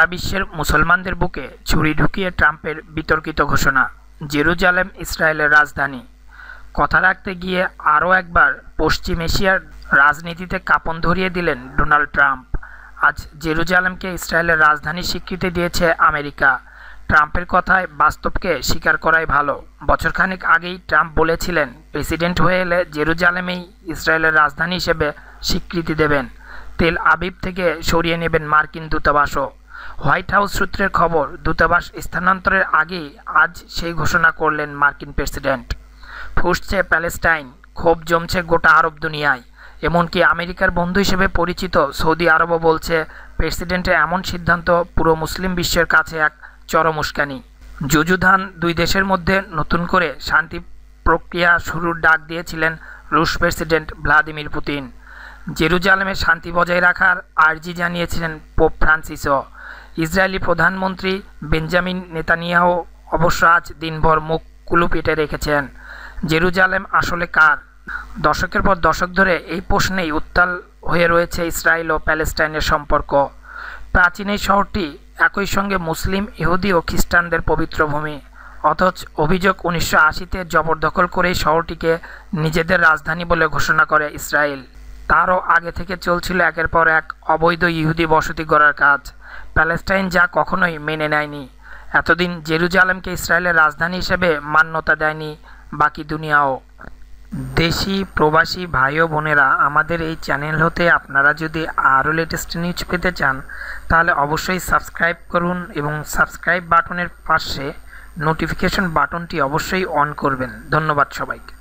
সারা বিশ্বের মুসলমানদের বুকে ছুরি ঢুকিয়ে ট্রাম্পের বিতর্কিত ঘোষণা জেরুজালেম ইসরায়েলের রাজধানী কথা রাখতে গিয়ে আরও একবার পশ্চিম এশিয়ার রাজনীতিতে কাপন ধরিয়ে দিলেন ডোনাল্ড ট্রাম্প আজ জেরুজালেমকে ইসরায়েলের রাজধানী স্বীকৃতি দিয়েছে আমেরিকা ট্রাম্পের কথায় বাস্তবকে স্বীকার করাই ভালো বছরখানেক আগেই ট্রাম্প বলেছিলেন প্রেসিডেন্ট হয়ে এলে জেরুজালেমেই ইসরায়েলের রাজধানী হিসেবে স্বীকৃতি দেবেন তেল আবিব থেকে সরিয়ে নেবেন মার্কিন দূতাবাসও হোয়াইট হাউস সূত্রের খবর দূতাবাস স্থানান্তরের আগে আজ সেই ঘোষণা করলেন মার্কিন প্রেসিডেন্ট ফুসছে প্যালেস্টাইন ক্ষোভ জমছে গোটা আরব দুনিয়ায় এমনকি আমেরিকার বন্ধু হিসেবে পরিচিত সৌদি আরবও বলছে প্রেসিডেন্টের এমন সিদ্ধান্ত পুরো মুসলিম বিশ্বের কাছে এক চরম উস্কানি যুযুধান দুই দেশের মধ্যে নতুন করে শান্তি প্রক্রিয়া শুরুর ডাক দিয়েছিলেন রুশ প্রেসিডেন্ট ভ্লাদিমির পুতিন জেরুজালেমে শান্তি বজায় রাখার আর্জি জানিয়েছিলেন পোপ ফ্রান্সিসও ইসরায়েলি প্রধানমন্ত্রী বেঞ্জামিন নেতানিয়াহু অবশ্য আজ দিনভর মুখ কুলু পেটে রেখেছেন জেরুজালেম আসলে কার দশকের পর দশক ধরে এই প্রশ্নেই উত্তাল হয়ে রয়েছে ইসরায়েল ও প্যালেস্টাইনের সম্পর্ক প্রাচীন এই শহরটি একই সঙ্গে মুসলিম ইহুদি ও খ্রিস্টানদের পবিত্র ভূমি অথচ অভিযোগ উনিশশো আশিতে জবরদখল করেই শহরটিকে নিজেদের রাজধানী বলে ঘোষণা করে ইসরায়েল তারও আগে থেকে চলছিল একের পর এক অবৈধ ইহুদি বসতি গড়ার কাজ প্যালেস্টাইন যা কখনোই মেনে নেয়নি এতদিন জেরুজালেমকে ইসরায়েলের রাজধানী হিসেবে মান্যতা দেয়নি বাকি দুনিয়াও দেশি প্রবাসী ভাই ও বোনেরা আমাদের এই চ্যানেল হতে আপনারা যদি আরও লেটেস্ট নিউজ পেতে চান তাহলে অবশ্যই সাবস্ক্রাইব করুন এবং সাবস্ক্রাইব বাটনের পাশে নোটিফিকেশন বাটনটি অবশ্যই অন করবেন ধন্যবাদ সবাইকে